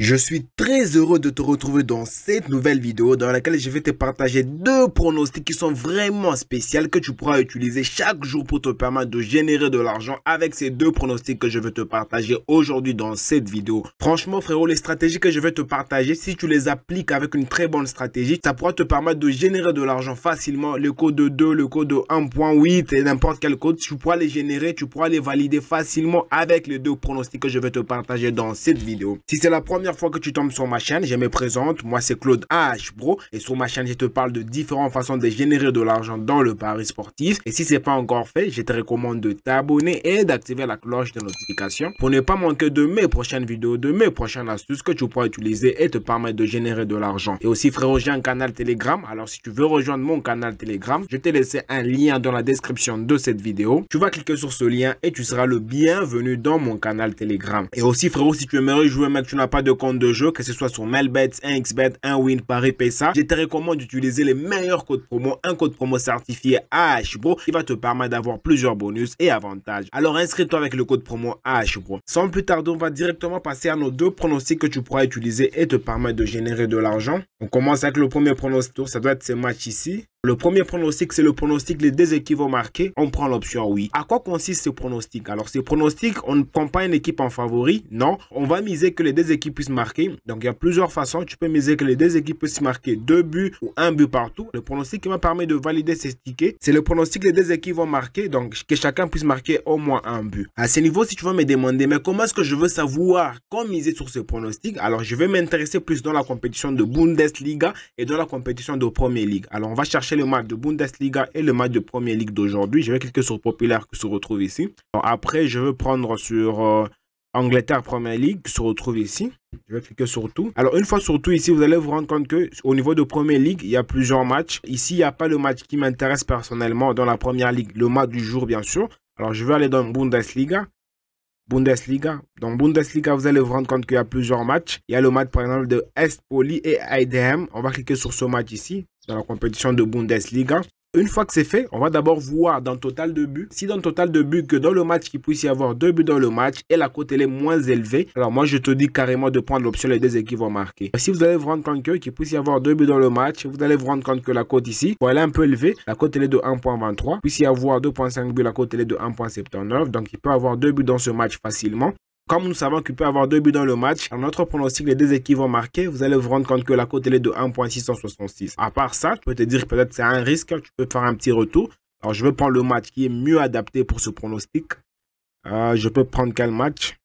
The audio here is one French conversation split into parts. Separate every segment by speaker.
Speaker 1: Je suis très heureux de te retrouver dans cette nouvelle vidéo dans laquelle je vais te partager deux pronostics qui sont vraiment spéciaux que tu pourras utiliser chaque jour pour te permettre de générer de l'argent avec ces deux pronostics que je vais te partager aujourd'hui dans cette vidéo. Franchement frérot, les stratégies que je vais te partager, si tu les appliques avec une très bonne stratégie, ça pourra te permettre de générer de l'argent facilement. Le code 2, le code 1.8 et n'importe quel code, tu pourras les générer, tu pourras les valider facilement avec les deux pronostics que je vais te partager dans cette vidéo. Si c'est la première fois que tu tombes sur ma chaîne, je me présente, moi c'est Claude AH Bro et sur ma chaîne je te parle de différentes façons de générer de l'argent dans le pari sportif et si c'est pas encore fait, je te recommande de t'abonner et d'activer la cloche de notification pour ne pas manquer de mes prochaines vidéos, de mes prochaines astuces que tu pourras utiliser et te permettre de générer de l'argent. Et aussi frérot, j'ai un canal Telegram, alors si tu veux rejoindre mon canal Telegram, je t'ai laissé un lien dans la description de cette vidéo. Tu vas cliquer sur ce lien et tu seras le bienvenu dans mon canal Telegram. Et aussi frérot, si tu aimerais jouer mais que tu n'as pas de compte de jeu, que ce soit sur Melbet, 1xbet, 1win, Paris, PSA, je te recommande d'utiliser les meilleurs codes promo, un code promo certifié AHBRO qui va te permettre d'avoir plusieurs bonus et avantages. Alors inscris-toi avec le code promo AHBRO. Sans plus tarder, on va directement passer à nos deux pronostics que tu pourras utiliser et te permettre de générer de l'argent. On commence avec le premier pronostic, ça doit être ce match ici. Le premier pronostic, c'est le pronostic les deux équipes vont marquer. On prend l'option oui. À quoi consiste ce pronostic Alors, ce pronostic, on ne prend pas une équipe en favori. Non, on va miser que les deux équipes puissent marquer. Donc, il y a plusieurs façons. Tu peux miser que les deux équipes puissent marquer deux buts ou un but partout. Le pronostic qui va permettre de valider ces tickets, c'est le pronostic les deux équipes vont marquer. Donc, que chacun puisse marquer au moins un but. À ce niveau, si tu vas me demander, mais comment est-ce que je veux savoir quand miser sur ce pronostic Alors, je vais m'intéresser plus dans la compétition de Bundesliga et dans la compétition de Premier League. Alors, on va chercher le match de Bundesliga et le match de Premier League d'aujourd'hui. vais quelques sur populaires qui se retrouve ici. Après, je veux prendre sur euh, Angleterre Premier League qui se retrouve ici. Je vais cliquer sur tout. Alors, une fois sur tout ici, vous allez vous rendre compte que au niveau de Premier League, il y a plusieurs matchs. Ici, il n'y a pas le match qui m'intéresse personnellement dans la Première Ligue, le match du jour, bien sûr. Alors, je vais aller dans Bundesliga. Bundesliga. Dans Bundesliga, vous allez vous rendre compte qu'il y a plusieurs matchs. Il y a le match, par exemple, de Est Poli et IDM On va cliquer sur ce match ici, dans la compétition de Bundesliga. Une fois que c'est fait, on va d'abord voir dans le total de buts. Si dans le total de buts que dans le match, il puisse y avoir deux buts dans le match et la cote elle est moins élevée, alors moi je te dis carrément de prendre l'option les deux équipes vont marquer. Si vous allez vous rendre compte qu'il puisse y avoir deux buts dans le match, vous allez vous rendre compte que la cote ici, elle est un peu élevée. La cote elle est de 1.23. Puisse y avoir 2.5 buts, la cote elle est de 1.79. Donc il peut avoir deux buts dans ce match facilement. Comme nous savons qu'il peut avoir deux buts dans le match, dans notre pronostic, les deux équipes vont marquer. Vous allez vous rendre compte que la cote est de 1.666. À part ça, je peux te dire peut-être c'est un risque, tu peux faire un petit retour. Alors je vais prendre le match qui est mieux adapté pour ce pronostic. Euh, je peux prendre quel match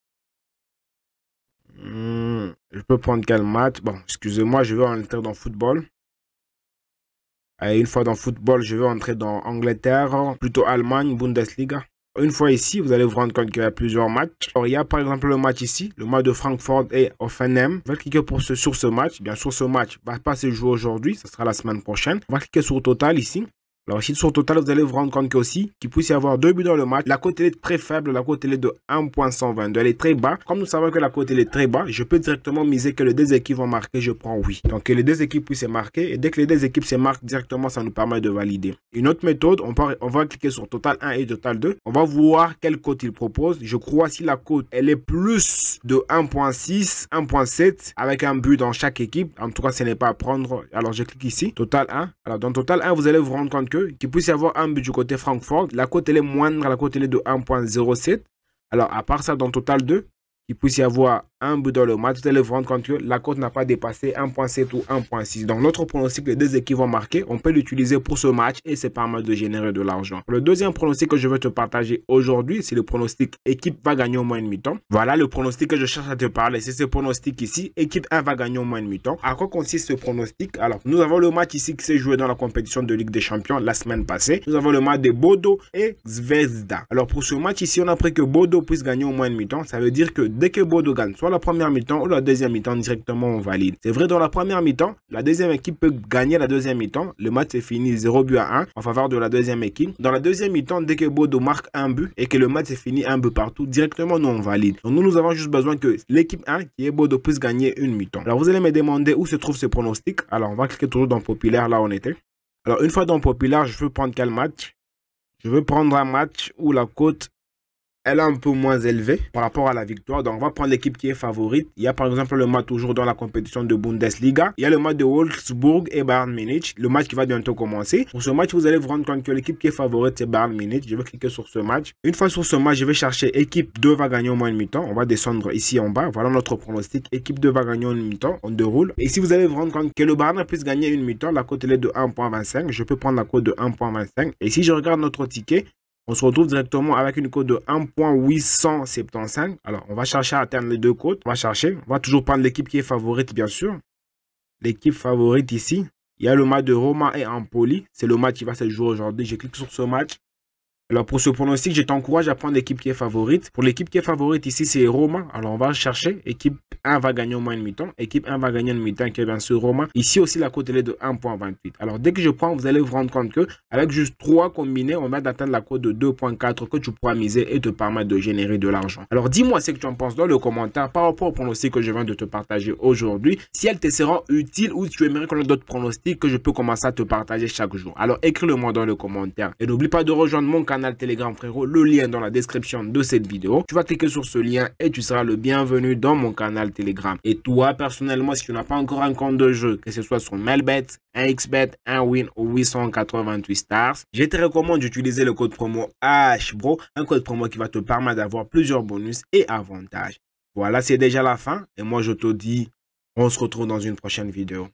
Speaker 1: hmm, Je peux prendre quel match Bon, excusez-moi, je vais entrer dans football. une fois dans football, je vais entrer dans Angleterre, plutôt Allemagne, Bundesliga. Une fois ici, vous allez vous rendre compte qu'il y a plusieurs matchs. Or il y a par exemple le match ici, le match de Francfort et Offenheim. On va cliquer pour ce, sur ce match. Bien sûr, ce match va pas se jouer aujourd'hui, ce sera la semaine prochaine. On va cliquer sur Total ici. Alors si sur total, vous allez vous rendre compte qu'aussi, qu'il puisse y avoir deux buts dans le match, la cote est très faible, la cote elle est de 1.122, elle est très bas. Comme nous savons que la cote est très bas, je peux directement miser que les deux équipes vont marquer, je prends oui. Donc que les deux équipes puissent marquer, et dès que les deux équipes se marquent directement, ça nous permet de valider. Une autre méthode, on, part, on va cliquer sur total 1 et total 2, on va voir quelle cote il propose. Je crois si la cote elle est plus de 1.6, 1.7, avec un but dans chaque équipe, en tout cas ce n'est pas à prendre. Alors je clique ici, total 1. Alors dans total 1, vous allez vous rendre compte qui qu'il puisse y avoir un but du côté Francfort. La cote, elle est moindre, la cote, elle est de 1.07. Alors, à part ça, dans total 2, il puisse y avoir un but dans le match. Vous allez vous quand la cote n'a pas dépassé 1.7 ou 1.6. Donc notre pronostic, les deux équipes vont On peut l'utiliser pour ce match et c'est pas mal de générer de l'argent. Le deuxième pronostic que je vais te partager aujourd'hui, c'est le pronostic équipe va gagner au moins une mi-temps. Voilà le pronostic que je cherche à te parler. C'est ce pronostic ici. Équipe 1 va gagner au moins une mi-temps. À quoi consiste ce pronostic Alors nous avons le match ici qui s'est joué dans la compétition de Ligue des Champions la semaine passée. Nous avons le match de Bodo et Zvezda. Alors pour ce match ici, on a pris que Bodo puisse gagner au moins une mi-temps. Ça veut dire que dès que Bodo gagne, soit la première mi-temps ou la deuxième mi-temps directement on valide. C'est vrai dans la première mi-temps, la deuxième équipe peut gagner la deuxième mi-temps. Le match est fini 0 but à 1 en faveur de la deuxième équipe. Dans la deuxième mi-temps, dès que Bodo marque un but et que le match est fini un but partout, directement nous on valide. Donc nous nous avons juste besoin que l'équipe 1 qui est Bodo puisse gagner une mi-temps. Alors vous allez me demander où se trouve ce pronostic. Alors on va cliquer toujours dans populaire là on était. Alors une fois dans populaire, je veux prendre quel match je veux prendre un match où la cote elle est un peu moins élevée par rapport à la victoire. Donc, on va prendre l'équipe qui est favorite. Il y a par exemple le match toujours dans la compétition de Bundesliga. Il y a le match de Wolfsburg et Bayern Munich, le match qui va bientôt commencer. Pour ce match, vous allez vous rendre compte que l'équipe qui est favorite, c'est Bayern Munich. Je vais cliquer sur ce match. Une fois sur ce match, je vais chercher équipe 2 va gagner au moins une mi-temps. On va descendre ici en bas. Voilà notre pronostic. Équipe 2 va gagner en une mi-temps. On déroule. Et si vous allez vous rendre compte que le Bayern puisse gagner une mi-temps, la cote est de 1.25. Je peux prendre la cote de 1.25. Et si je regarde notre ticket, on se retrouve directement avec une cote de 1.875. Alors, on va chercher à atteindre les deux côtes. On va chercher. On va toujours prendre l'équipe qui est favorite, bien sûr. L'équipe favorite ici. Il y a le match de Roma et Empoli. C'est le match qui va se jouer aujourd'hui. Je clique sur ce match. Alors pour ce pronostic, je t'encourage à prendre l'équipe qui est favorite. Pour l'équipe qui est favorite ici, c'est Roma. Alors on va chercher. Équipe 1 va gagner au moins une mi-temps. Équipe 1 va gagner une mi-temps qui est bien sûr Roma. Ici aussi, la cote elle est de 1.28. Alors dès que je prends, vous allez vous rendre compte que avec juste 3 combinés, on va d'atteindre la cote de 2.4 que tu pourras miser et te permettre de générer de l'argent. Alors dis-moi ce que tu en penses dans le commentaire par rapport au pronostic que je viens de te partager aujourd'hui. Si elle te sera utile ou si tu aimerais qu'on ait d'autres pronostics que je peux commencer à te partager chaque jour. Alors écris-le moi dans le commentaire. Et n'oublie pas de rejoindre mon canal Telegram frérot, le lien dans la description de cette vidéo. Tu vas cliquer sur ce lien et tu seras le bienvenu dans mon canal Telegram. Et toi, personnellement, si tu n'as pas encore un compte de jeu, que ce soit sur Melbet, un XBet, un Win ou 888 Stars, je te recommande d'utiliser le code promo HBRO, un code promo qui va te permettre d'avoir plusieurs bonus et avantages. Voilà, c'est déjà la fin et moi je te dis, on se retrouve dans une prochaine vidéo.